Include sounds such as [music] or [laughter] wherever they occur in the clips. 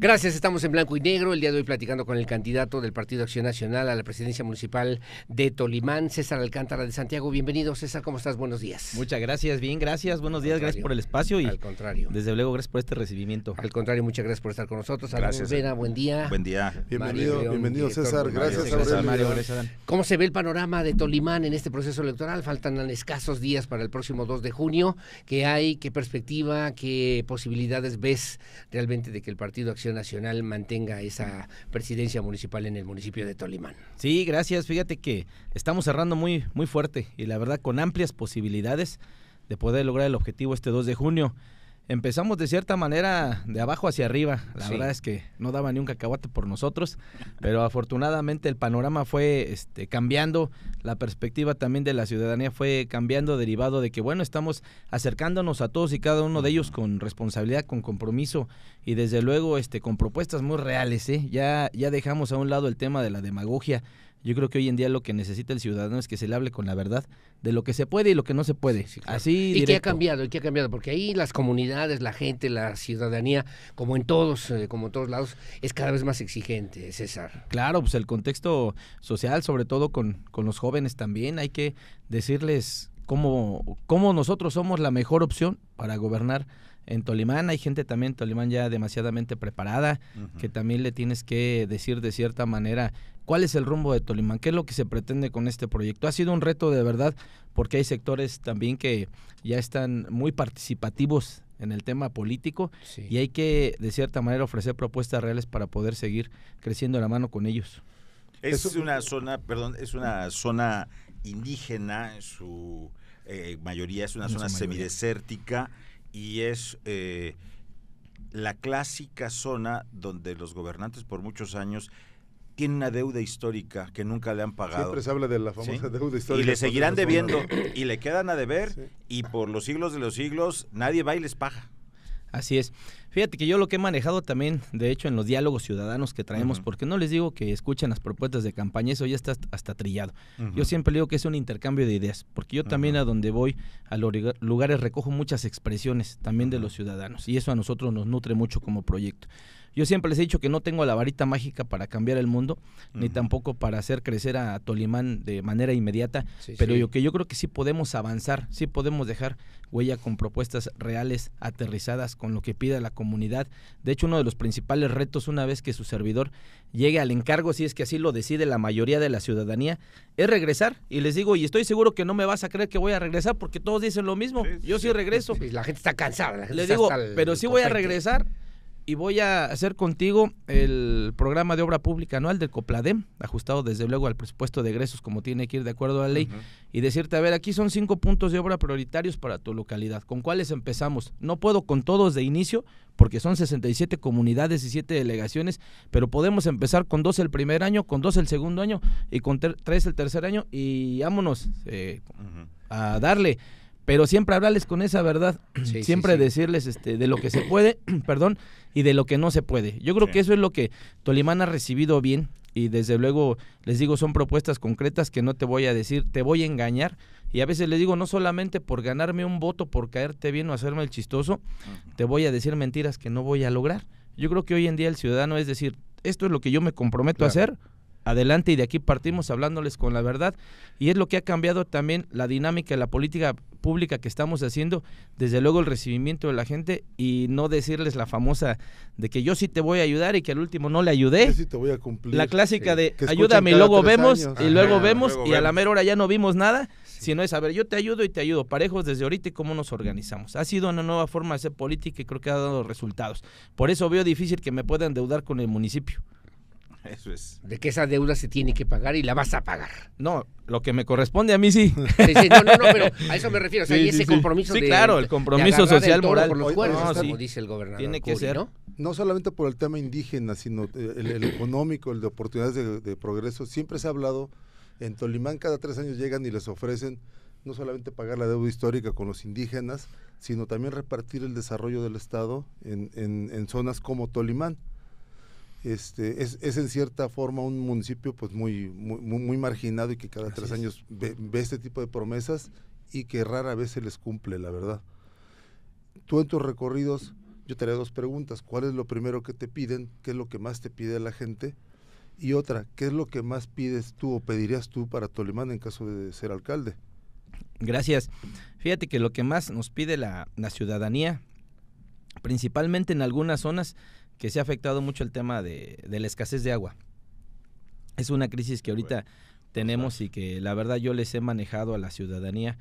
Gracias, estamos en blanco y negro. El día de hoy platicando con el candidato del Partido Acción Nacional a la presidencia municipal de Tolimán, César Alcántara de Santiago. Bienvenido, César, ¿cómo estás? Buenos días. Muchas gracias, bien, gracias. Buenos días, gracias por el espacio y. Al contrario. Desde luego, gracias por este recibimiento. Al contrario, muchas gracias por estar con nosotros. Gracias. Eh. Vera, buen día. Buen día. Bienvenido, bienvenido, César. Gracias, a César, Mario, gracias, ¿Cómo se ve el panorama de Tolimán en este proceso electoral? Faltan escasos días para el próximo 2 de junio. ¿Qué hay? ¿Qué perspectiva? ¿Qué posibilidades ves realmente de que el Partido Acción Nacional mantenga esa presidencia municipal en el municipio de Tolimán. Sí, gracias. Fíjate que estamos cerrando muy, muy fuerte y la verdad con amplias posibilidades de poder lograr el objetivo este 2 de junio empezamos de cierta manera de abajo hacia arriba. La verdad es que no daba ni un cacahuate por nosotros, pero afortunadamente el panorama fue este, cambiando, la perspectiva también de la ciudadanía fue cambiando derivado de que, bueno, estamos acercándonos a todos y cada uno de ellos con responsabilidad, con compromiso y desde luego este, con propuestas muy reales. ¿eh? Ya, ya dejamos a un lado el tema de la demagogia yo creo que hoy en día lo que necesita el ciudadano es que se le hable con la verdad de lo que se puede y lo que no se puede. Y qué ha cambiado, y qué ha cambiado, porque ahí las comunidades, la gente, la ciudadanía, como en todos, eh, como en todos lados, es cada vez más exigente, César. Claro, pues el contexto social, sobre todo con, con los jóvenes también, hay que decirles cómo, cómo nosotros somos la mejor opción para gobernar en Tolimán hay gente también Tolimán ya demasiadamente preparada, que también le tienes que decir de cierta manera cuál es el rumbo de Tolimán, qué es lo que se pretende con este proyecto. Ha sido un reto de verdad porque hay sectores también que ya están muy participativos en el tema político y hay que de cierta manera ofrecer propuestas reales para poder seguir creciendo la mano con ellos. Es una zona, perdón, es una zona indígena, en su eh, mayoría es una zona semidesértica y es eh, la clásica zona donde los gobernantes por muchos años tienen una deuda histórica que nunca le han pagado. Siempre se habla de la famosa deuda histórica. Y le pues, seguirán debiendo y le quedan a deber y por los siglos de los siglos nadie va y les paga. Así es. Fíjate que yo lo que he manejado también, de hecho, en los diálogos ciudadanos que traemos, porque no les digo que escuchen las propuestas de campaña, eso ya está hasta trillado. Yo siempre digo que es un intercambio de ideas, porque yo también a donde voy, a los lugares recojo muchas expresiones también de los ciudadanos, y eso a nosotros nos nutre mucho como proyecto. Yo siempre les he dicho que no tengo la varita mágica para cambiar el mundo, ni tampoco para hacer crecer a Tolimán de manera inmediata, pero Yo, que yo creo que sí podemos avanzar, sí podemos dejar huella con propuestas reales, aterrizadas, con lo que pida la comunidad. De hecho, uno de los principales retos una vez que su servidor llegue al encargo, si es que así lo decide la mayoría de la ciudadanía, es regresar. Y les digo, y estoy seguro que no me vas a creer que voy a regresar porque todos dicen lo mismo. yo sí regreso. la gente está cansada. digo, pero sí voy a regresar y voy a hacer contigo el programa de obra pública anual del COPLADEM, ajustado desde luego al presupuesto de egresos como tiene que ir de acuerdo a la ley, y decirte, a ver, aquí son cinco puntos de obra prioritarios para tu localidad, ¿con cuáles empezamos? No puedo con todos de inicio, porque son 67 comunidades y 7 delegaciones, pero podemos empezar con dos el primer año, con dos el segundo año y con tres el tercer año y vámonos eh, a darle pero siempre hablarles con esa verdad, [clears throat] siempre decirles este, de lo que se puede, [clears throat] perdón, y de lo que no se puede. Yo creo que eso es lo que Tolimán ha recibido bien y desde luego les digo, son propuestas concretas que no te voy a decir, te voy a engañar. Y a veces les digo, no solamente por ganarme un voto, por caerte bien o hacerme el chistoso, te voy a decir mentiras que no voy a lograr. Yo creo que hoy en día el ciudadano es decir, esto es lo que yo me comprometo a hacer, adelante y de aquí partimos hablándoles con la verdad. Y es lo que ha cambiado también la dinámica de la política pública que estamos haciendo, desde luego el recibimiento de la gente y no decirles la famosa de que yo sí te voy a ayudar y que al último no le ayudé. La clásica eh, de ayúdame y luego vemos y luego vemos y a la mera hora ya no vimos nada, si sino es a ver, yo te ayudo y te ayudo parejos desde ahorita y cómo nos organizamos. Ha sido una nueva forma de hacer política y creo que ha dado resultados. Por eso veo difícil que me pueda endeudar con el municipio. Eso es. De que esa deuda se tiene que pagar y la vas a pagar. No, lo que me corresponde a mí sí. no, no, no, pero a eso me [laughs] refiero. O sea, sí, ese compromiso. Sí, claro, el compromiso social, moral. no, como el Tiene que ser. ¿no? solamente por el tema indígena, sino eh, el, económico, el de oportunidades de, progreso. Siempre se ha hablado, en Tolimán cada tres años llegan y les ofrecen no solamente pagar la deuda histórica con los indígenas, sino también repartir el desarrollo del Estado en zonas como Tolimán. Este, es, en cierta forma un municipio pues muy, muy, marginado y que cada tres años ve, este tipo de promesas y que rara vez se les cumple, la verdad. Tú en tus recorridos, yo te haría dos preguntas. ¿Cuál es lo primero que te piden? ¿Qué es lo que más te pide la gente? Y otra, ¿qué es lo que más pides tú o pedirías tú para Tolimán en caso de ser alcalde? Gracias. Fíjate que lo que más nos pide la, la ciudadanía, principalmente en algunas zonas, que se ha afectado mucho el tema de, la escasez de agua. Es una crisis que ahorita tenemos y que la verdad yo les he manejado a la ciudadanía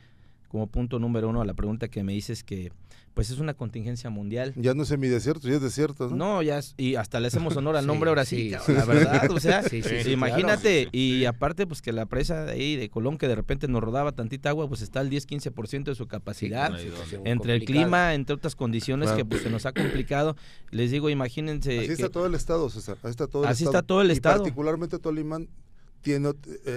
como punto número uno a la pregunta que me dices que pues es una contingencia mundial. Ya no es semidesierto, ya es desierto, ¿no? No, ya y hasta le hacemos honor al [laughs] nombre ahora sí, la verdad, o sea, imagínate, y aparte pues que la presa de ahí de Colón que de repente nos rodaba tantita agua, pues está al 10-15% de su capacidad, entre el clima, entre otras condiciones que pues se nos ha complicado, les digo, imagínense. Así está todo el estado, César, así está todo el así estado. está todo el y estado. particularmente Tolimán tiene eh,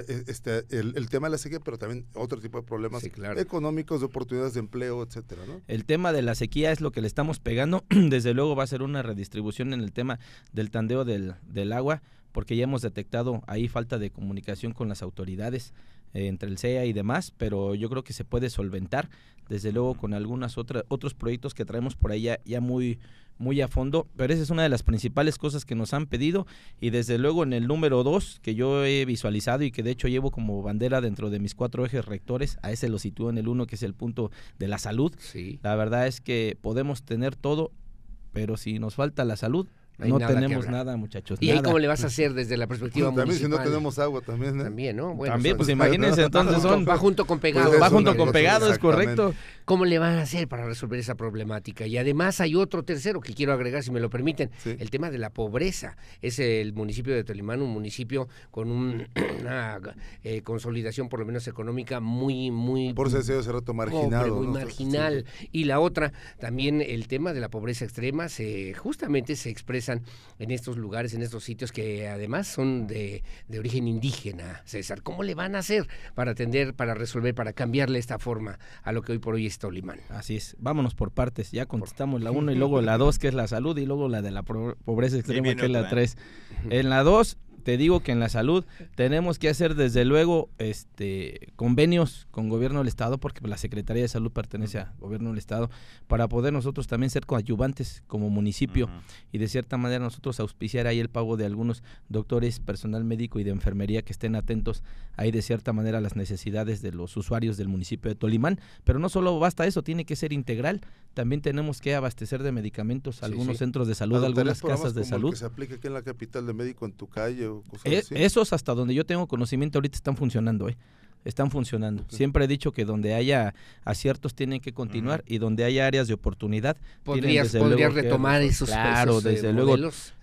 eh, este, el, tema de la sequía, pero también otro tipo de problemas económicos, de oportunidades de empleo, etcétera, ¿no? El tema de la sequía es lo que le estamos pegando. [clears throat] Desde luego va a ser una redistribución en el tema del tandeo del, del agua, porque ya hemos detectado ahí falta de comunicación con las autoridades. Eh, entre el CEA y demás, pero yo creo que se puede solventar, desde luego con algunos otros proyectos que traemos por ahí ya, muy, muy a fondo, pero esa es una de las principales cosas que nos han pedido y desde luego en el número dos que yo he visualizado y que de hecho llevo como bandera dentro de mis cuatro ejes rectores, a ese lo sitúo en el uno que es el punto de la salud. La verdad es que podemos tener todo, pero si nos falta la salud, no, tenemos nada, muchachos. ¿Y ahí cómo le vas a hacer desde la perspectiva pues, También si no tenemos agua, también. ¿eh? También, ¿no? Bueno, pues imagínense, entonces va junto con pues, pegado. va junto con pegado, es correcto. ¿Cómo le van a hacer para resolver esa problemática? Y además hay otro tercero que quiero agregar, si me lo permiten, el tema de la pobreza. Es el municipio de Tolimán, un municipio con [clears throat] una eh, consolidación, por lo menos económica, muy, muy... Por ese rato muy marginal. Y la otra, también el tema de la pobreza extrema, se justamente se expresa en estos lugares, en estos sitios que además son de, de origen indígena, César. ¿Cómo le van a hacer para atender, para resolver, para cambiarle esta forma a lo que hoy por hoy es Tolimán? Así es, vámonos por partes, ya contestamos la 1 y [laughs] luego la 2, que es la salud, y luego la de la pobreza extrema, que es la 3. En la 2 te digo que en la salud tenemos que hacer desde luego este convenios con gobierno del estado porque la Secretaría de Salud pertenece a gobierno del estado para poder nosotros también ser coadyuvantes como municipio y de cierta manera nosotros auspiciar ahí el pago de algunos doctores, personal médico y de enfermería que estén atentos ahí de cierta manera a las necesidades de los usuarios del municipio de Tolimán, pero no solo basta eso, tiene que ser integral, también tenemos que abastecer de medicamentos algunos centros de salud, algunas casas de salud. que se aplica aquí en la capital de médico en tu calle eh, esos hasta donde yo tengo conocimiento ahorita están funcionando, eh. Están funcionando. Siempre he dicho que donde haya aciertos tienen que continuar y donde haya áreas de oportunidad podrías, retomar esos claro, eh, desde luego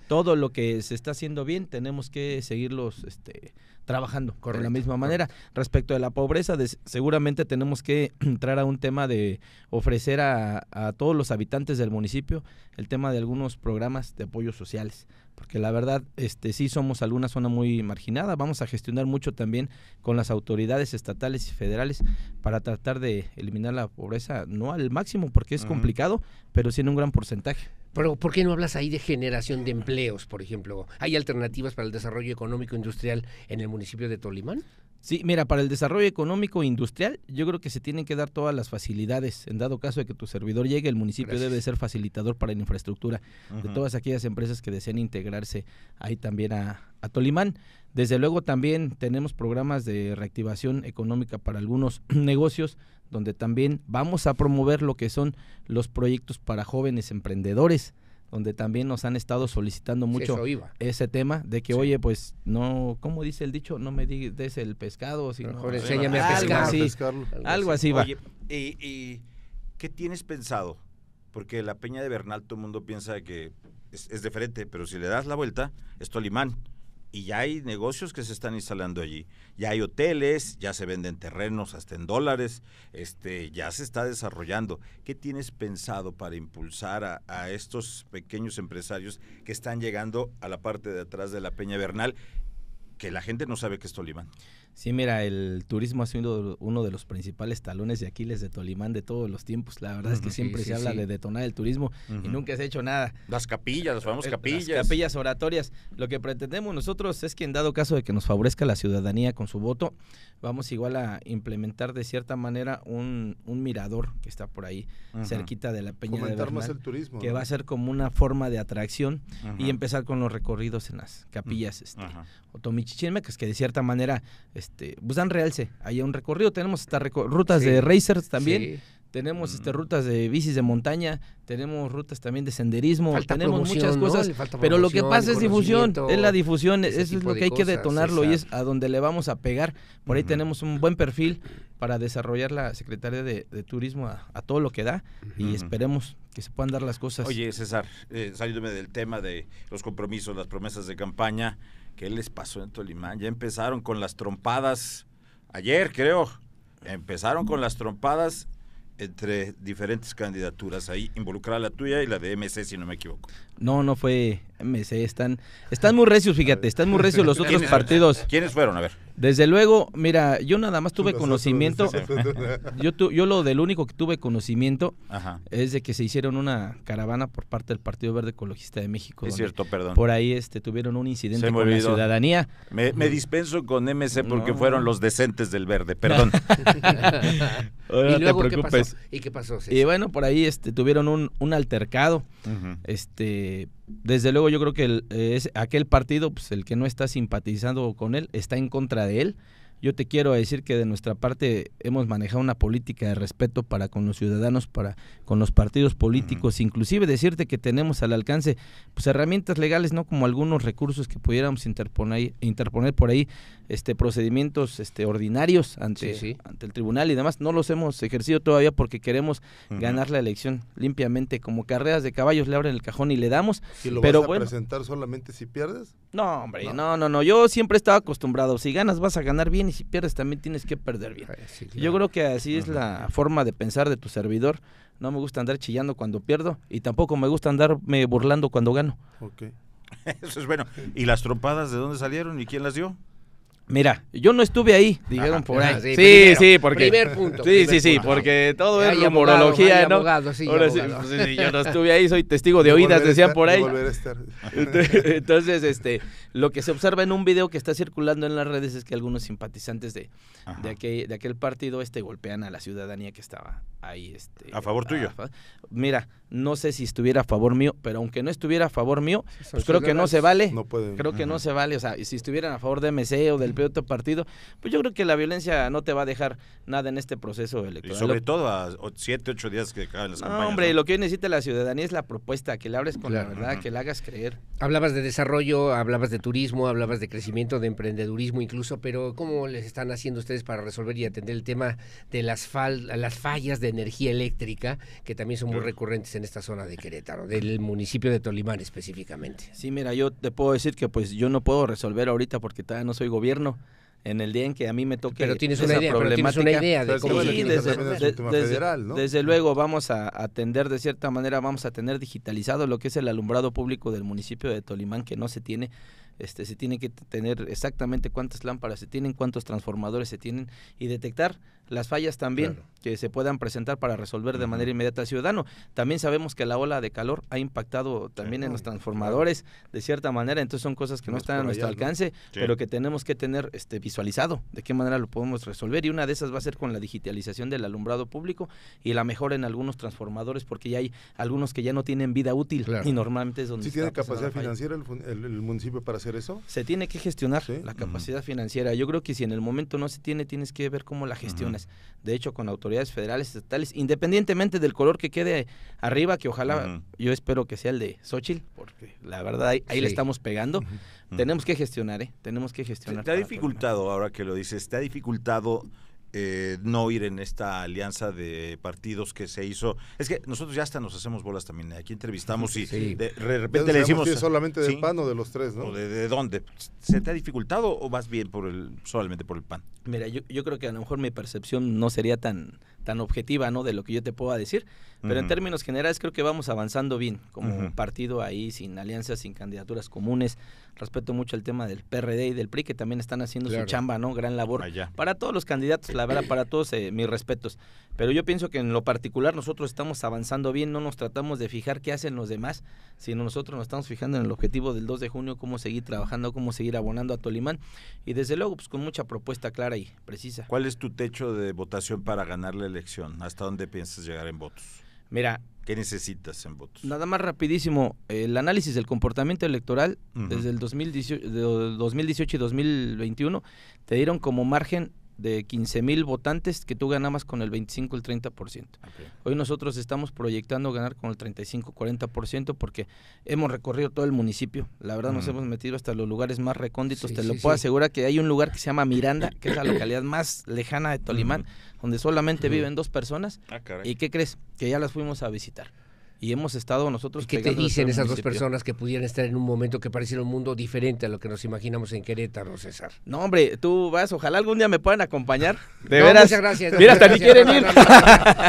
todo lo que se está haciendo bien tenemos que seguirlos este trabajando con la misma manera. Respecto de la pobreza, seguramente tenemos que [clears throat] entrar a un tema de ofrecer a, todos los habitantes del municipio el tema de algunos programas de apoyo sociales, porque la verdad este sí somos alguna zona muy marginada, vamos a gestionar mucho también con las autoridades estatales y federales para tratar de eliminar la pobreza, no al máximo porque es complicado, pero sí en un gran porcentaje. Pero ¿por qué no hablas ahí de generación de empleos, por ejemplo? ¿Hay alternativas para el desarrollo económico industrial en el municipio de Tolimán? Sí, mira, para el desarrollo económico e industrial, yo creo que se tienen que dar todas las facilidades. En dado caso de que tu servidor llegue, el municipio debe ser facilitador para la infraestructura de todas aquellas empresas que deseen integrarse ahí también a, a Tolimán. Desde luego también tenemos programas de reactivación económica para algunos [clears throat] negocios donde también vamos a promover lo que son los proyectos para jóvenes emprendedores, donde también nos han estado solicitando mucho ese tema de que, oye, pues no, ¿cómo dice el dicho? No me des el pescado, sino... enséñame a Algo así, va. ¿y, qué tienes pensado? Porque la Peña de Bernal todo el mundo piensa que es, es diferente, pero si le das la vuelta, es Tolimán y ya hay negocios que se están instalando allí. Ya hay hoteles, ya se venden terrenos hasta en dólares, este, ya se está desarrollando. ¿Qué tienes pensado para impulsar a, estos pequeños empresarios que están llegando a la parte de atrás de la Peña Bernal, que la gente no sabe que es Tolimán? Sí, mira, el turismo ha sido uno de los principales talones de Aquiles de Tolimán de todos los tiempos. La verdad es que siempre se habla de detonar el turismo y nunca se ha hecho nada. Las capillas, las famosas eh, capillas. capillas oratorias. Lo que pretendemos nosotros es que en dado caso de que nos favorezca la ciudadanía con su voto, vamos igual a implementar de cierta manera un, mirador que está por ahí, cerquita de la Peña de más el turismo. Que va a ser como una forma de atracción y empezar con los recorridos en las capillas este, otomichichilmecas, que de cierta manera... Este, este, pues, dan realce hay un recorrido. Tenemos rutas de racers también. Tenemos este, mm. rutas de bicis de montaña, tenemos rutas también de senderismo, tenemos muchas cosas. Pero lo que pasa es difusión, es la difusión, es lo que hay que detonarlo y es a donde le vamos a pegar. Por ahí tenemos un buen perfil para desarrollar la Secretaría de, Turismo a, todo lo que da y esperemos que se puedan dar las cosas. Oye, César, eh, del tema de los compromisos, las promesas de campaña, ¿Qué les pasó en Tolimán? Ya empezaron con las trompadas, ayer creo, empezaron con las trompadas entre diferentes candidaturas. Ahí involucrada la tuya y la de MC, si no me equivoco. No, no fue M.C. están, están muy recios, fíjate, están muy recios los otros partidos. ¿Quiénes fueron? A ver. Desde luego, mira, yo nada más tuve conocimiento. yo, yo lo del único que tuve conocimiento es de que se hicieron una caravana por parte del Partido Verde Ecologista de México. Es cierto, perdón. Por ahí este, tuvieron un incidente con la ciudadanía. Me, dispenso con MC porque fueron los decentes del verde, perdón. [laughs] [laughs] ¿Y ¿qué ¿Y qué pasó? y bueno, por ahí este, tuvieron un, altercado. este, desde luego yo creo que es aquel partido, pues, el que no está simpatizando con él, está en contra de él yo te quiero decir que de nuestra parte hemos manejado una política de respeto para con los ciudadanos, para con los partidos políticos, inclusive decirte que tenemos al alcance pues herramientas legales, no como algunos recursos que pudiéramos interponer, interponer por ahí este procedimientos este ordinarios ante ante el tribunal y demás, no los hemos ejercido todavía porque queremos ganar la elección limpiamente como carreras de caballos le abren el cajón y le damos, lo pero vas a presentar solamente si pierdes? No, hombre, no, no, no, yo siempre estaba acostumbrado, si ganas vas a ganar bien y si pierdes, también tienes que perder bien. Ah, Yo creo que así es la forma de pensar de tu servidor. No me gusta andar chillando cuando pierdo y tampoco me gusta andarme burlando cuando gano. [laughs] Eso es bueno. ¿Y las trompadas de dónde salieron y quién las dio? Mira, yo no estuve ahí, dijeron por ahí. Ah, sí, sí, porque. Sí, sí, sí, porque todo es Morología, ¿no? yo no estuve ahí, soy testigo de, oídas, decían por ahí. Entonces, este, lo que se observa en un video que está circulando en las redes es que algunos simpatizantes de, de aquel, de aquel partido este, golpean a la ciudadanía que estaba ahí este a favor tuyo. mira, no sé si estuviera a favor mío, pero aunque no estuviera a favor mío, pues creo que no se vale. No creo que no se vale, o sea, si estuvieran a favor de MC o del peor partido, pues yo creo que la violencia no te va a dejar nada en este proceso electoral. Y sobre todo a 7, 8 días que acaban las no, Hombre, lo que necesita la ciudadanía es la propuesta, que le hables con la verdad, que la hagas creer. Hablabas de desarrollo, hablabas de turismo, hablabas de crecimiento, de emprendedurismo incluso, pero ¿cómo les están haciendo ustedes para resolver y atender el tema de las, las fallas de energía eléctrica, que también son muy recurrentes en esta zona de Querétaro, del municipio de Tolimán específicamente. Sí, mira, yo te puedo decir que pues yo no puedo resolver ahorita porque todavía no soy gobierno. En el día en que a mí me toque pero tienes una idea, Pero tienes una idea de cómo desde, desde luego vamos a atender, de cierta manera, vamos a tener digitalizado lo que es el alumbrado público del municipio de Tolimán, que no se tiene este, se tiene que tener exactamente cuántas lámparas se tienen, cuántos transformadores se tienen y detectar las fallas también que se puedan presentar para resolver de manera inmediata al ciudadano. También sabemos que la ola de calor ha impactado también en los transformadores de cierta manera, entonces son cosas que no, están a nuestro alcance, pero que tenemos que tener este, visualizado de qué manera lo podemos resolver y una de esas va a ser con la digitalización del alumbrado público y la mejora en algunos transformadores porque ya hay algunos que ya no tienen vida útil y normalmente es donde... Sí tiene capacidad financiera el, el municipio para hacer eso? Se tiene que gestionar la capacidad financiera. Yo creo que si en el momento no se tiene, tienes que ver cómo la gestiones. De hecho, con autoridades federales, estatales, independientemente del color que quede arriba, que ojalá, yo espero que sea el de Xochitl, porque la verdad ahí, le estamos pegando. Tenemos que gestionar, ¿eh? Tenemos que gestionar. ¿Te ha dificultado, ahora que lo dices, te ha dificultado eh, no ir en esta alianza de partidos que se hizo. Es que nosotros ya hasta nos hacemos bolas también. Aquí entrevistamos y de, repente le decimos. solamente del PAN o de los tres, de, dónde? ¿Se te ha dificultado o vas bien por el, solamente por el PAN? Mira, yo, yo creo que a lo mejor mi percepción no sería tan tan objetiva, ¿no? De lo que yo te puedo decir. Pero en términos generales creo que vamos avanzando bien como un partido ahí, sin alianzas, sin candidaturas comunes. Respeto mucho el tema del PRD y del PRI, que también están haciendo su chamba, ¿no? Gran labor. Para todos los candidatos, la verdad, para todos eh, mis respetos. Pero yo pienso que en lo particular nosotros estamos avanzando bien, no nos tratamos de fijar qué hacen los demás, sino nosotros nos estamos fijando en el objetivo del 2 de junio, cómo seguir trabajando, cómo seguir abonando a Tolimán. Y desde luego, pues con mucha propuesta clara y precisa. ¿Cuál es tu techo de votación para ganarle el elección? ¿Hasta dónde piensas llegar en votos? Mira. ¿Qué necesitas en votos? Nada más rapidísimo, el análisis del comportamiento electoral desde el 2018, 2018 y 2021 te dieron como margen de 15 mil votantes que tú ganabas con el 25, el 30%. Hoy nosotros estamos proyectando ganar con el 35, 40% porque hemos recorrido todo el municipio. La verdad nos hemos metido hasta los lugares más recónditos. Te lo puedo asegurar que hay un lugar que se llama Miranda, que es la [coughs] localidad más lejana de Tolimán, donde solamente viven dos personas. Ah, ¿Y qué crees? Que ya las fuimos a visitar y hemos estado nosotros. ¿Qué te dicen esas dos personas que pudieran estar en un momento que pareciera un mundo diferente a lo que nos imaginamos en Querétaro, César? No, hombre, tú vas, ojalá algún día me puedan acompañar. De verdad veras. Muchas gracias. Mira, hasta aquí quieren ir.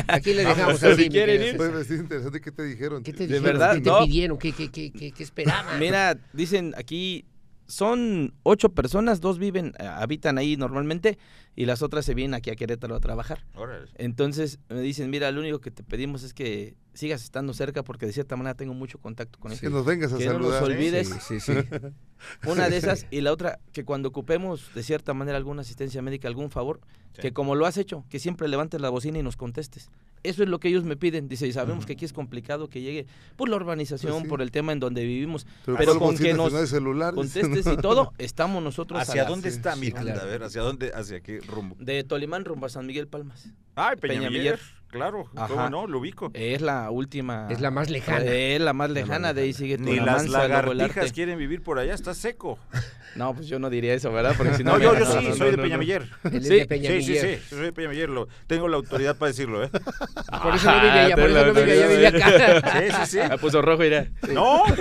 Aquí les dejamos así. ir. Pues es interesante, ¿qué te dijeron? ¿De verdad? ¿Qué te pidieron? ¿Qué, qué, esperaban? Mira, dicen aquí son ocho personas, dos viven, eh, habitan ahí normalmente y las otras se vienen aquí a Querétaro a trabajar. Entonces me dicen, mira, lo único que te pedimos es que sigas estando cerca porque de cierta manera tengo mucho contacto con ellos. Que nos vengas a que No nos olvides. [laughs] Una de esas y la otra, que cuando ocupemos de cierta manera alguna asistencia médica, algún favor, que como lo has hecho, que siempre levantes la bocina y nos contestes. Eso es lo que ellos me piden. Dice, y sabemos que aquí es complicado que llegue por la urbanización, pues por el tema en donde vivimos. Pero, con que nos contestes y todo, estamos nosotros. ¿Hacia dónde está mi A ver, ¿hacia dónde, hacia qué, rumbo. De Tolimán rumbo a San Miguel Palmas. Ay, Peña Miller. Claro, ¿cómo no? Lo ubico. Es la última. Es la más lejana. Eh, es la más lejana, de ahí sigue Ni las lagartijas quieren vivir por allá, está seco. [laughs] No, pues yo no diría eso, ¿verdad? Porque si no, no yo, sí, soy de Peñamiller. ¿Sí? Sí, sí, soy de Peñamiller. tengo la autoridad para decirlo, ¿eh? [laughs] por eso no vive allá, por eso no vive allá, vive acá. Sí, sí, sí. Me puso rojo, irá. No, no.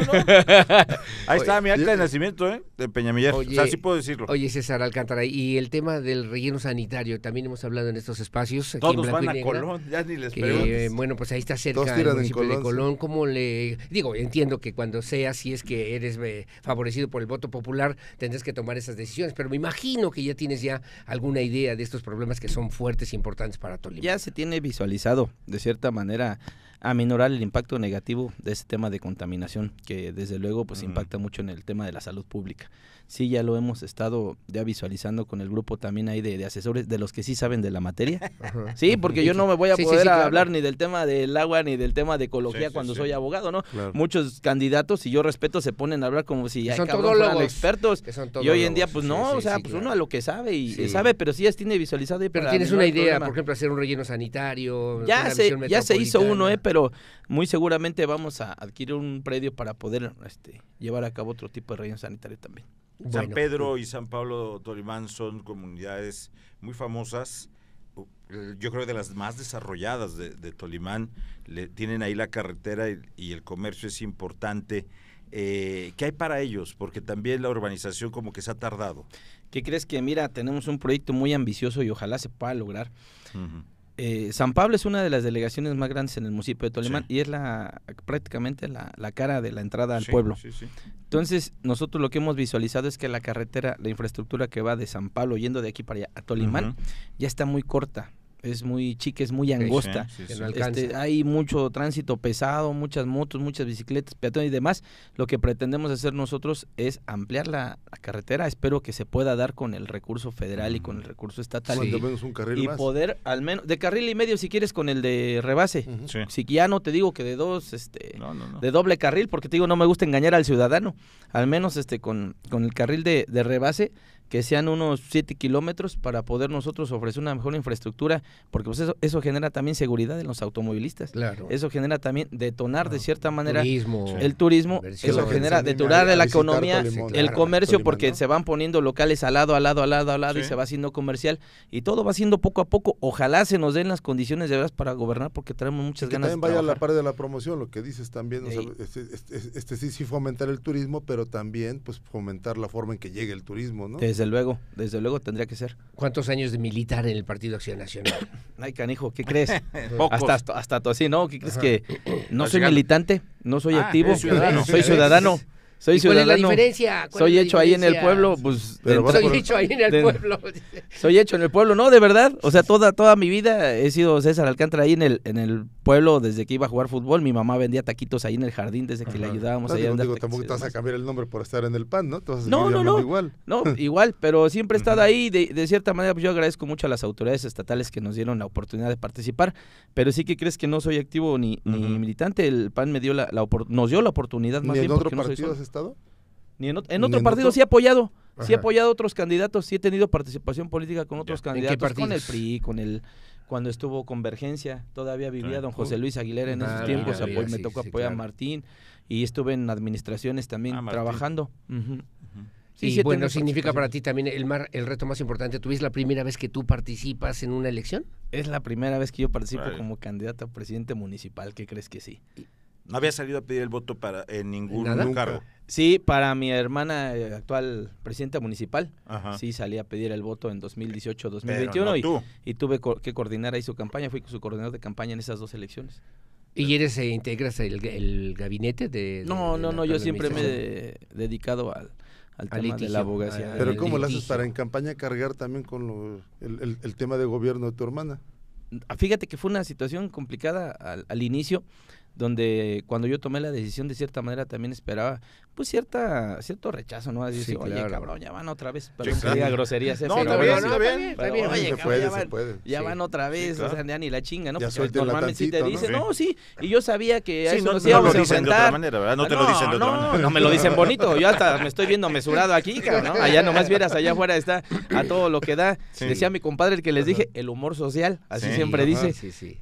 Ahí está mi acta de nacimiento, ¿eh? De Peñamiller. así o sea, sí puedo decirlo. Oye, César Alcántara, y el tema del relleno sanitario, también hemos hablado en estos espacios. Todos van a Colón, ya les Bueno, pues ahí está cerca municipio de Colón. como le...? Digo, entiendo que cuando sea, si es que eres eh, favorecido por el voto popular, tendrás que tomar esas decisiones, pero me imagino que ya tienes ya alguna idea de estos problemas que son fuertes e importantes para Tolima. Ya se tiene visualizado, de cierta manera, a minorar el impacto negativo de ese tema de contaminación, que desde luego pues impacta mucho en el tema de la salud pública sí ya lo hemos estado ya visualizando con el grupo también ahí de, asesores, de los que sí saben de la materia. Sí, porque yo no me voy a poder hablar ni del tema del agua ni del tema de ecología cuando soy abogado, ¿no? Muchos candidatos, y yo respeto, se ponen a hablar como si hay fueran expertos. y hoy en día, pues no, o sea, pues uno a lo que sabe y sabe, pero sí ya tiene visualizado. pero tienes una idea, por ejemplo, hacer un relleno sanitario. Ya, se, ya se hizo uno, ¿eh? Pero muy seguramente vamos a adquirir un predio para poder este, llevar a cabo otro tipo de relleno sanitario también. San Pedro eh, y San Pablo Tolimán son comunidades muy famosas, yo creo de las más desarrolladas de, Tolimán. tienen ahí la carretera y, el comercio es importante. Eh, ¿Qué hay para ellos? Porque también la urbanización como que se ha tardado. ¿Qué crees que, mira, tenemos un proyecto muy ambicioso y ojalá se pueda lograr? Eh, San Pablo es una de las delegaciones más grandes en el municipio de Tolimán y es la prácticamente la, cara de la entrada al pueblo. Entonces, nosotros lo que hemos visualizado es que la carretera, la infraestructura que va de San Pablo yendo de aquí para allá a Tolimán, ya está muy corta es muy chica, es muy angosta. Este, hay mucho tránsito pesado, muchas motos, muchas bicicletas, peatones y demás. Lo que pretendemos hacer nosotros es ampliar la, carretera. Espero que se pueda dar con el recurso federal y con el mm. recurso estatal. Y, poder, al menos, de carril y medio si quieres con el de rebase. Si ya no te digo que de dos, este, de doble carril, porque te digo, no me gusta engañar al ciudadano. Al menos este con, con el carril de rebase que sean unos 7 kilómetros para poder nosotros ofrecer una mejor infraestructura, porque pues, eso, eso genera también seguridad en los automovilistas. Claro. Eso genera también detonar de ah, cierta manera el turismo, eso genera detonar la economía, el comercio, porque se van poniendo locales al lado, al lado, al lado, al lado, y se va haciendo comercial, y todo va siendo poco a poco. Ojalá se nos den las condiciones de veras para gobernar, porque traemos muchas y que ganas. También vaya a la parte de la promoción, lo que dices también, este, este, este, este, sí sí fomentar el turismo, pero también pues fomentar la forma en que llegue el turismo, ¿no? Desde luego, desde luego tendría que ser. ¿Cuántos años de militar en el Partido Acción Nacional? [coughs] Ay, canijo, ¿qué crees? [laughs] hasta, hasta, hasta así, ¿no? ¿Qué crees que no soy militante, no soy ah, activo, ciudadano. soy ciudadano? soy la diferencia? Soy hecho ahí en el pueblo, pues, soy hecho ahí en el pueblo. [laughs] soy hecho en el pueblo, no, de verdad. O sea, toda, toda mi vida he sido César Alcántara ahí en el, en el pueblo desde que iba a jugar fútbol. Mi mamá vendía taquitos ahí en el jardín desde que le ayudábamos. a ahí a digo, tampoco te a cambiar el nombre por estar en el PAN, ¿no? no, no, no. Igual. No, [laughs] igual, pero siempre he estado ahí. De, de cierta manera, pues yo agradezco mucho a las autoridades estatales que nos dieron la oportunidad de participar. Pero sí que crees que no soy activo ni, militante. El PAN me dio la, nos dio la oportunidad más bien. porque no soy estado? Ni en, otro partido sí he apoyado. Sí he apoyado a otros candidatos, sí he tenido participación política con otros candidatos, con el PRI, con el cuando estuvo Convergencia, todavía vivía ah, don José Luis Aguilera en ah, esos tiempos, me tocó apoyar a Martín y estuve en administraciones también ah, trabajando. Sí, bueno, significa para ti también el, el reto más importante. ¿tuviste la primera vez que tú participas en una elección? Es la primera vez que yo participo como candidato a presidente municipal, ¿qué crees que sí? No había salido a pedir el voto para en ningún cargo. Sí, para mi hermana eh, actual presidenta municipal. Sí, salí a pedir el voto en 2018-2021 y, tuve que coordinar ahí su campaña. Fui su coordinador de campaña en esas dos elecciones. ¿Y eres e integras el, gabinete de, No, no, no, yo siempre me he dedicado al, al, de la abogacía. Pero ¿cómo lo haces para en campaña cargar también con el, el, tema de gobierno de tu hermana? Fíjate que fue una situación complicada al, al inicio donde cuando yo tomé la decisión de cierta manera también esperaba pues cierta cierto rechazo, ¿no? Así oye, cabrón, ya van otra vez, pero groserías, no, ya, van, otra vez, ni la chinga, ¿no? si pues, dicen, ¿no? y yo sabía que ahí no, nos íbamos a enfrentar. No te lo dicen de otra manera. No me lo dicen bonito, yo hasta me estoy viendo mesurado aquí, cabrón, Allá nomás vieras allá afuera está a todo lo que da. Decía mi compadre el que les dije, el humor social, así siempre dice.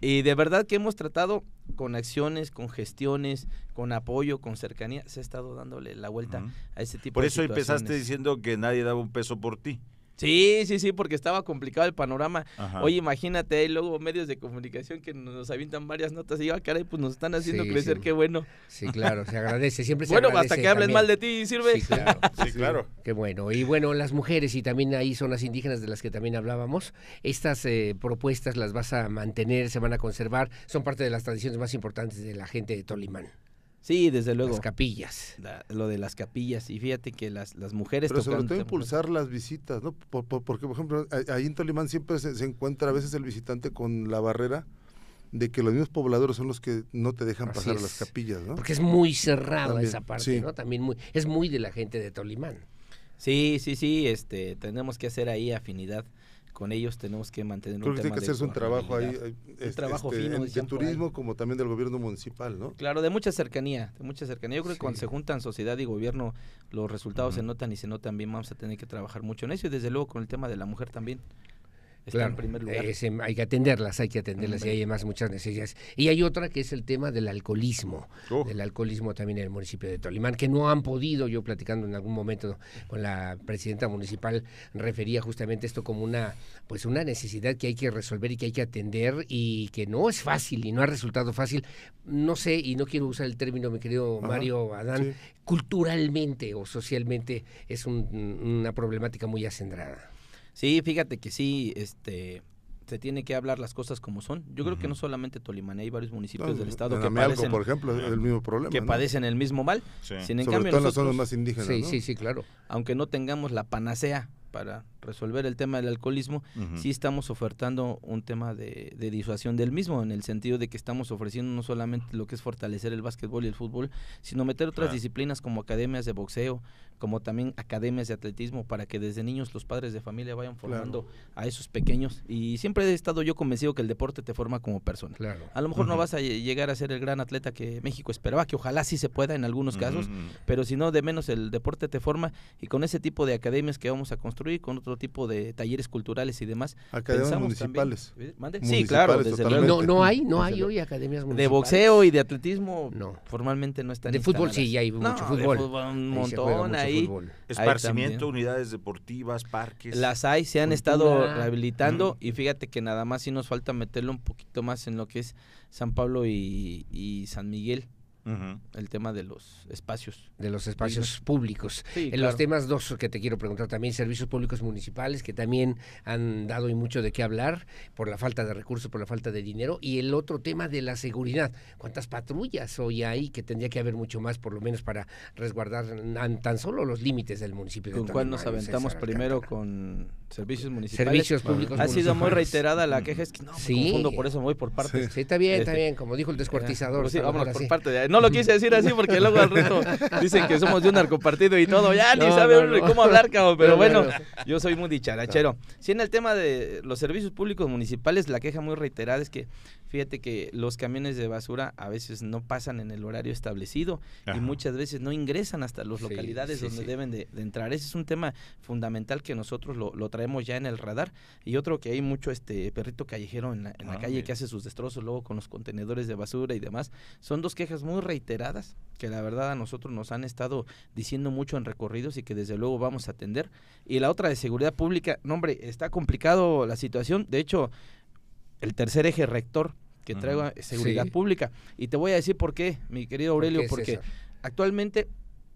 Y de verdad que hemos tratado con acciones con gestiones, con apoyo, con cercanía, se ha estado dándole la vuelta a ese tipo de cosas. Por eso empezaste diciendo que nadie daba un peso por ti. Sí, sí, sí, porque estaba complicado el panorama. Oye, imagínate, luego medios de comunicación que nos avientan varias notas y va ah, caray, pues nos están haciendo crecer, qué bueno. Sí, claro, se agradece, siempre se bueno, hasta que hablen mal de ti, sirve. [laughs] Sí, claro. Qué bueno. Y bueno, las mujeres y también ahí son las indígenas de las que también hablábamos, estas eh, propuestas las vas a mantener, se van a conservar, son parte de las tradiciones más importantes de la gente de Tolimán. Sí, desde luego. Las capillas. lo de las capillas. Y fíjate que las, las mujeres... Pero sobre todo impulsar las visitas, ¿no? porque, por ejemplo, ahí en Tolimán siempre se, encuentra a veces el visitante con la barrera de que los mismos pobladores son los que no te dejan pasar las capillas, ¿no? Porque es muy cerrado esa parte, ¿no? También muy, es muy de la gente de Tolimán. Sí, sí, sí, este, tenemos que hacer ahí afinidad con ellos tenemos que mantener Creo un que tiene que hacerse un trabajo ahí, un este, trabajo este, fino, de turismo como también del gobierno municipal, ¿no? Claro, de mucha cercanía, de mucha cercanía. Yo creo que cuando se juntan sociedad y gobierno, los resultados se notan y se notan bien. Vamos a tener que trabajar mucho en eso y desde luego con el tema de la mujer también claro, primer hay que atenderlas, hay que atenderlas y hay además muchas necesidades. Y hay otra que es el tema del alcoholismo, el del alcoholismo también en el municipio de Tolimán, que no han podido, yo platicando en algún momento con la presidenta municipal, refería justamente esto como una, pues una necesidad que hay que resolver y que hay que atender y que no es fácil y no ha resultado fácil. No sé, y no quiero usar el término, mi querido Mario Adán, culturalmente o socialmente es una problemática muy acendrada. Sí, fíjate que sí, este, se tiene que hablar las cosas como son. Yo creo que no solamente Tolimané, hay varios municipios del estado que padecen, por ejemplo, el mismo problema, que padecen el mismo mal. Sí. Sin en cambio, más indígenas. Sí, sí, sí, claro. Aunque no tengamos la panacea para resolver el tema del alcoholismo, sí estamos ofertando un tema de, disuasión del mismo, en el sentido de que estamos ofreciendo no solamente lo que es fortalecer el básquetbol y el fútbol, sino meter otras disciplinas como academias de boxeo, como también academias de atletismo, para que desde niños los padres de familia vayan formando a esos pequeños. Y siempre he estado yo convencido que el deporte te forma como persona. A lo mejor no vas a llegar a ser el gran atleta que México esperaba, que ojalá sí se pueda en algunos casos, pero si no, de menos el deporte te forma y con ese tipo de academias que vamos a construir, con otro tipo de talleres culturales y demás. Academias municipales. ¿eh? sí, claro. no, hay, no hay hoy academias municipales. De boxeo y de atletismo no. formalmente no están. De fútbol sí, hay mucho fútbol. un montón ahí. Esparcimiento, unidades deportivas, parques. Las hay, se han estado rehabilitando y fíjate que nada más sí nos falta meterlo un poquito más en lo que es San Pablo y San Miguel el tema de los espacios. De los espacios públicos. en los temas dos que te quiero preguntar también, servicios públicos municipales, que también han dado y mucho de qué hablar por la falta de recursos, por la falta de dinero, y el otro tema de la seguridad. ¿Cuántas patrullas hoy hay que tendría que haber mucho más, por lo menos para resguardar tan solo los límites del municipio? ¿Con de cuál nos aventamos primero con servicios municipales? Servicios públicos. Ha sido muy reiterada la mm. queja, es que no, me confundo, por eso muy voy por parte Sí, está bien, está este, bien, como dijo el descuartizador. Vamos por parte de... No, no lo quise decir así porque luego al rato dicen que somos de un narcopartido y todo. Ya ni sabe cómo hablar, cabrón. Pero bueno, yo soy muy dicharachero. Si en el tema de los servicios públicos municipales, la queja muy reiterada es que Fíjate que los camiones de basura a veces no pasan en el horario establecido y muchas veces no ingresan hasta las localidades donde deben de, entrar. Ese es un tema fundamental que nosotros lo, traemos ya en el radar. Y otro que hay mucho este perrito callejero en la, ah, calle que hace sus destrozos luego con los contenedores de basura y demás. Son dos quejas muy reiteradas que la verdad a nosotros nos han estado diciendo mucho en recorridos y que desde luego vamos a atender. Y la otra de seguridad pública, no hombre, está complicado la situación. De hecho, el tercer eje rector que traigo eh, seguridad pública. Y te voy a decir por qué, mi querido Aurelio, porque actualmente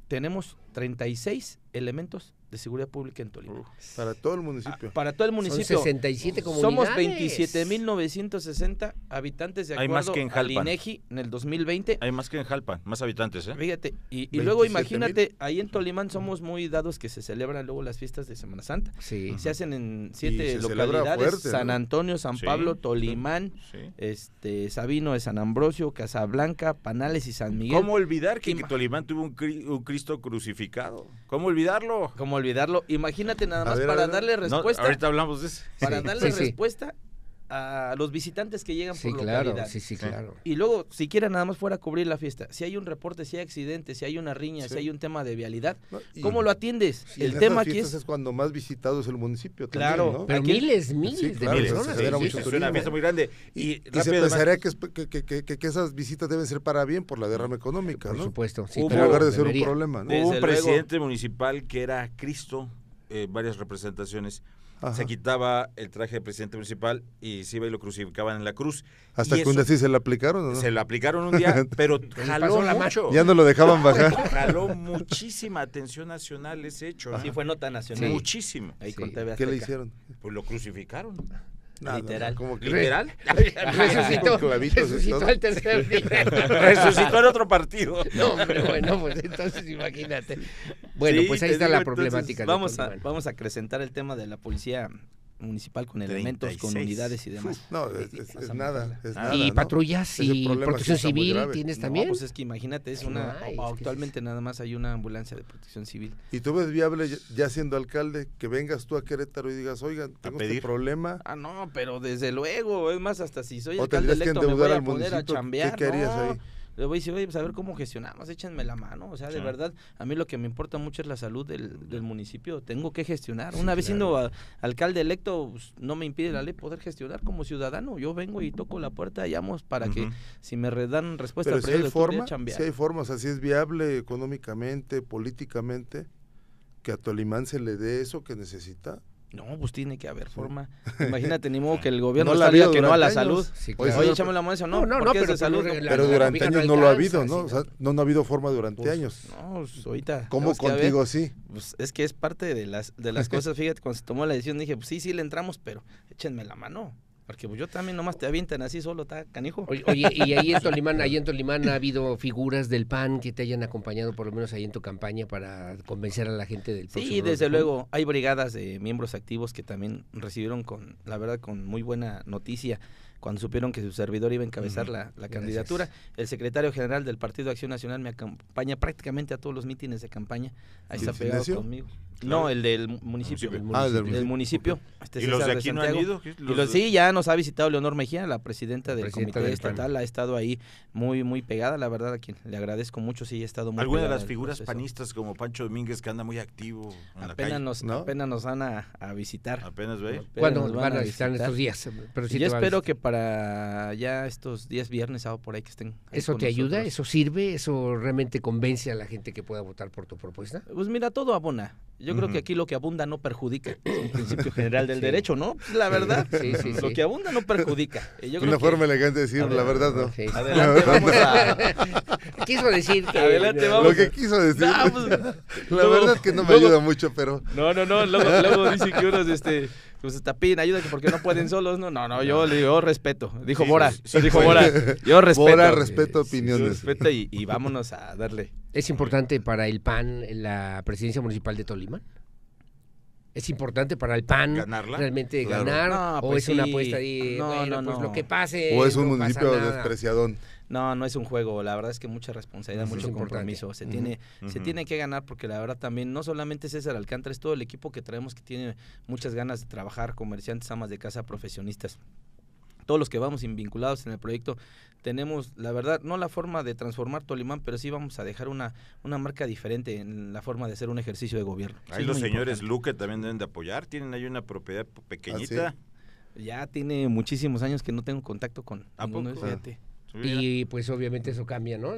tenemos 36 elementos de seguridad pública en Tolima. Para todo el municipio. Ah, para todo el municipio. Son 67 comunidades. Somos 27.960 habitantes de acuerdo Hay más que en Jalpan. en el 2020. Hay más que en Jalpan, más habitantes, ¿eh? Fíjate, y, luego imagínate, ahí en Tolimán somos muy dados que se celebran luego las fiestas de Semana Santa. Sí. Se hacen en siete localidades, San Antonio, San Pablo, Tolimán, este Sabino de San Ambrosio, Casablanca, Panales y San Miguel. ¿Cómo olvidar que, Tolimán tuvo un, Cristo crucificado? ¿Cómo olvidarlo? olvidarlo. Imagínate nada más para darle respuesta. ahorita hablamos de eso. Para darle respuesta, a los visitantes que llegan por claro, localidad. Sí, sí, claro. Y luego, si quieren nada más fuera a cubrir la fiesta, si hay un reporte, si hay accidente, si hay una riña, si hay un tema de vialidad, ¿cómo lo atiendes? el tema aquí es... es cuando más visitado es el municipio. Claro, ¿no? pero miles, miles de es una muy grande. Y, se pensaría que, que, que, que, esas visitas deben ser para bien por la derrama económica, ¿no? Por supuesto. Sí, en lugar de ser un problema, ¿no? Hubo un presidente municipal que era Cristo, eh, varias representaciones se quitaba el traje de presidente municipal y se iba y lo crucificaban en la cruz. Hasta que un día sí se le aplicaron, Se lo aplicaron un día, [laughs] pero jaló la macho Ya no lo dejaban [laughs] bajar. jaló muchísima atención nacional ese hecho. así Sí, fue nota nacional. Muchísimo. ¿Qué le hicieron? Pues lo crucificaron literal. Como literal. [laughs] resucitó, resucitó al tercer [laughs] día. resucitó en otro partido. [laughs] No, pero bueno, pues entonces imagínate. Bueno, pues ahí está la problemática. Vamos a, vamos a acrecentar el tema de la policía municipal con elementos, con unidades y demás. No, es, nada, Y patrullas y protección civil tienes también. pues es que imagínate, es una actualmente nada más hay una ambulancia de protección civil. Y tú ves viable ya siendo alcalde que vengas tú a Querétaro y digas, oiga, tengo este problema." Ah, no, pero desde luego, es más hasta si soy alcalde electo me a chambear. ¿Qué querías ahí? le voy a decir, oye, pues, a ver cómo gestionamos, échenme la mano. O sea, de verdad, a mí lo que me importa mucho es la salud del, del municipio. Tengo que gestionar. Una vez siendo alcalde electo, pues, no me impide la ley poder gestionar como ciudadano. Yo vengo y toco la puerta, llamos para que si me redan respuesta, pero si hay, forma, si hay formas, si así es viable económicamente, políticamente, que a Tolimán se le dé eso que necesita. No, pues tiene que haber forma. [laughs] Imagínate, ni modo ah. que el gobierno no diga que no a la salud. Oye, la mano, no, no, no, pero, es de salud? pero durante años no, lo ha habido, ¿no? O sea, no, no ha habido forma durante pues, años. No, pues, ahorita. ¿Cómo contigo sí? Pues es que es parte de las, de las [laughs] cosas. Fíjate, cuando se tomó la decisión dije, pues sí, sí le entramos, pero échenme la mano. Porque pues, yo también nomás te avientan así solo, está canijo. Oye, y ahí en Tolimán, [laughs] ahí en Tolimán ha habido figuras del PAN que te hayan acompañado por lo menos ahí en tu campaña para convencer a la gente del PAN. Sí, desde luego, hay brigadas de miembros activos que también recibieron con, la verdad, con muy buena noticia cuando supieron que su servidor iba a encabezar la, la candidatura. El secretario general del Partido Acción Nacional me acompaña prácticamente a todos los mítines de campaña. Ahí está pegado conmigo. No, el del municipio. Ah, el del ah, municipio. El este ¿Y los de aquí no han ido? y sí, ya nos ha visitado Leonor Mejía, la presidenta del Comité Estatal. Ha estado ahí muy, muy pegada, la verdad, a quien le agradezco mucho. Sí, ha estado muy ¿Alguna de las figuras panistas como Pancho Domínguez que anda muy activo? apenas, nos, apenas nos van a, visitar. ¿Apenas ve? Bueno, nos van, a visitar en estos días. Pero sí yo espero que para ya estos días viernes, sábado, por ahí que estén. ¿Eso te ayuda? ¿Eso sirve? ¿Eso realmente convence a la gente que pueda votar por tu propuesta? Pues mira, todo abona. Yo yo creo que aquí lo que abunda no perjudica. Es un [laughs] principio general del derecho, ¿no? Pues, la verdad. lo que abunda no perjudica. Yo Una forma elegante de decir, la verdad, no. Adelante, la vamos [laughs] a... Quiso decir Adelante, vamos. Lo que quiso decir. la verdad es que no me ayuda mucho, pero... No, no, no. Luego, dice que unos, este pues está pin, ayuda porque no pueden solos. No, no, no, yo le digo oh, respeto. Dijo Mora. dijo Mora. Yo respeto. Mora, respeto opiniones. Yo respeto y, y vámonos a darle. ¿Es importante para el PAN la presidencia municipal de Tolima? ¿Es importante para el PAN realmente ganar? ¿O pues es una apuesta y no, bueno, pues lo que pase? ¿O es un municipio despreciadón? No, no es un juego. La verdad es que mucha responsabilidad, mucho compromiso. Se, tiene, se tiene que ganar porque la verdad también, no solamente César Alcántara, es todo el equipo que traemos que tiene muchas ganas de trabajar, comerciantes, amas de casa, profesionistas todos los que vamos vinculados en el proyecto, tenemos, la verdad, no la forma de transformar Tolimán, pero sí vamos a dejar una, una marca diferente en la forma de hacer un ejercicio de gobierno. Ahí los señores Luque también deben de apoyar, tienen ahí una propiedad ah, pequeñita. Ya tiene muchísimos años que no tengo contacto con ¿A poco? Y pues obviamente eso cambia, ¿no?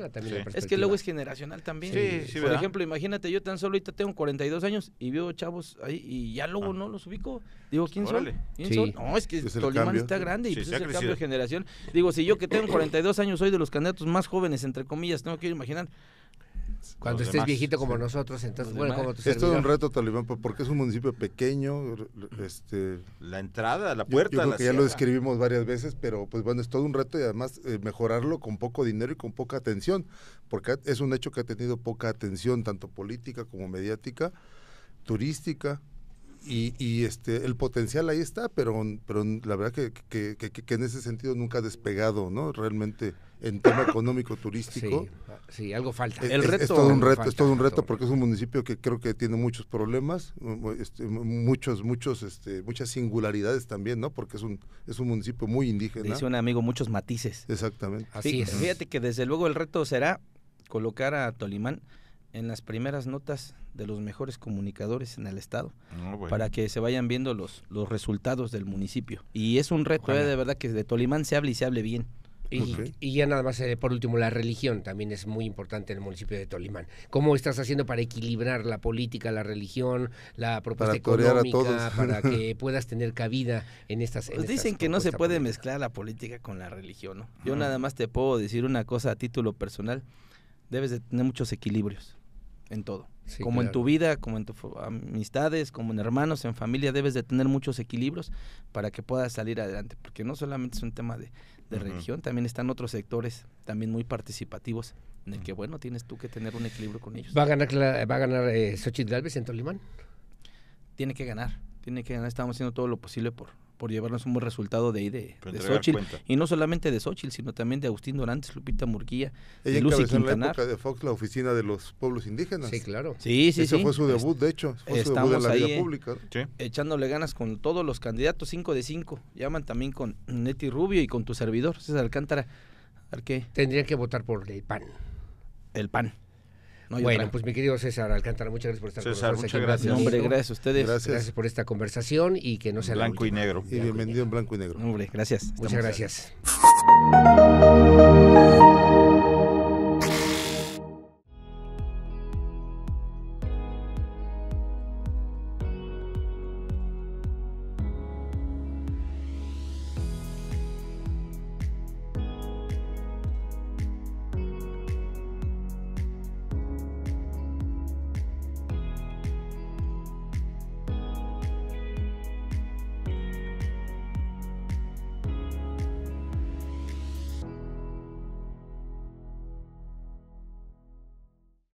Es que luego es generacional también. Por ejemplo, imagínate, yo tan solo ahorita tengo 42 años y veo chavos ahí y ya luego ah. no los ubico. Digo, ¿quién son? No, es que Tolimán está grande y pues es el cambio de generación. Digo, si yo que tengo 42 años soy de los candidatos más jóvenes, entre comillas, tengo que imaginar cuando estés viejito como nosotros, entonces, bueno, como tu Es todo un reto Talibán, porque es un municipio pequeño, este... La entrada, la puerta, la que ya lo describimos varias veces, pero pues bueno, es todo un reto y además eh, mejorarlo con poco dinero y con poca atención, porque es un hecho que ha tenido poca atención, tanto política como mediática, turística, y, este el potencial ahí está, pero, pero la verdad que, que en ese sentido nunca ha despegado, ¿no? Realmente en tema económico turístico. Sí, ah, algo falta. Eh, es, El reto, es, todo un reto, es un reto porque es un municipio que creo que tiene muchos problemas, este, muchos, muchos, este, muchas singularidades también, ¿no? Porque es un, es un municipio muy indígena. Dice un amigo, muchos matices. Exactamente. Así Fíjate que desde luego el reto será colocar a Tolimán en las primeras notas de los mejores comunicadores en el estado ah, para que se vayan viendo los, los resultados del municipio. Y es un reto, eh, de verdad, que de Tolimán se hable y se hable bien. Y, ya nada más, eh, por último, la religión también es muy importante en el municipio de Tolimán. ¿Cómo estás haciendo para equilibrar la política, la religión, la propuesta económica, para que [laughs] puedas tener cabida en estas... En pues dicen que no se puede mezclar la política con la religión, ¿no? Yo nada más te puedo decir una cosa a título personal. Debes de tener muchos equilibrios en todo. como en tu vida, como en tus amistades, como en hermanos, en familia, debes de tener muchos equilibrios para que puedas salir adelante, porque no solamente es un tema de de religión, también están otros sectores también muy participativos, en el que, bueno, tienes tú que tener un equilibrio con ellos. ¿Va a ganar, va a ganar eh, Xochitl en Tolimán? Tiene que ganar, tiene que ganar, estamos haciendo todo lo posible por por llevarnos un buen resultado de ahí de, Y no solamente de Xochitl, sino también de Agustín Dorantes, Lupita Murguía, Ella Lucy en la de Fox la oficina de los pueblos indígenas. Sí, claro. Ese fue su debut, de hecho. Fue Estamos Echándole ganas con todos los candidatos, 5 de 5. Llaman también con Neti Rubio y con tu servidor, César Alcántara. ¿Al qué? Tendrían que votar por el PAN. El PAN bueno, pues mi querido César Alcántara, muchas gracias por estar con nosotros. Muchas gracias. Hombre, gracias a ustedes. Gracias. por esta conversación y que no sea blanco y negro. Y bienvenido en blanco y negro. Hombre, gracias. Muchas gracias.